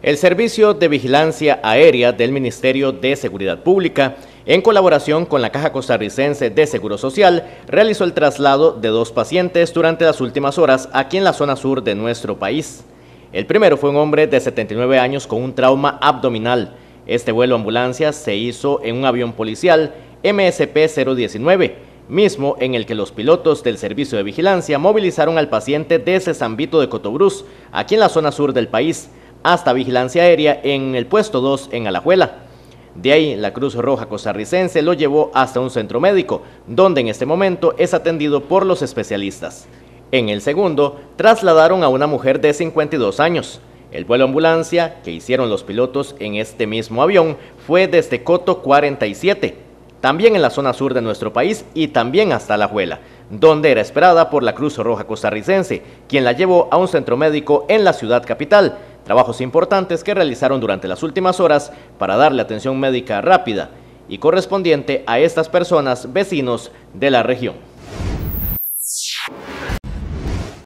El Servicio de Vigilancia Aérea del Ministerio de Seguridad Pública, en colaboración con la Caja Costarricense de Seguro Social, realizó el traslado de dos pacientes durante las últimas horas aquí en la zona sur de nuestro país. El primero fue un hombre de 79 años con un trauma abdominal. Este vuelo ambulancia se hizo en un avión policial MSP-019, mismo en el que los pilotos del Servicio de Vigilancia movilizaron al paciente desde San Vito de Cotobruz, aquí en la zona sur del país, hasta Vigilancia Aérea en el puesto 2 en Alajuela. De ahí, la Cruz Roja Costarricense lo llevó hasta un centro médico, donde en este momento es atendido por los especialistas. En el segundo, trasladaron a una mujer de 52 años. El vuelo ambulancia que hicieron los pilotos en este mismo avión fue desde Coto 47, también en la zona sur de nuestro país y también hasta Alajuela... donde era esperada por la Cruz Roja Costarricense, quien la llevó a un centro médico en la ciudad capital, trabajos importantes que realizaron durante las últimas horas para darle atención médica rápida y correspondiente a estas personas vecinos de la región.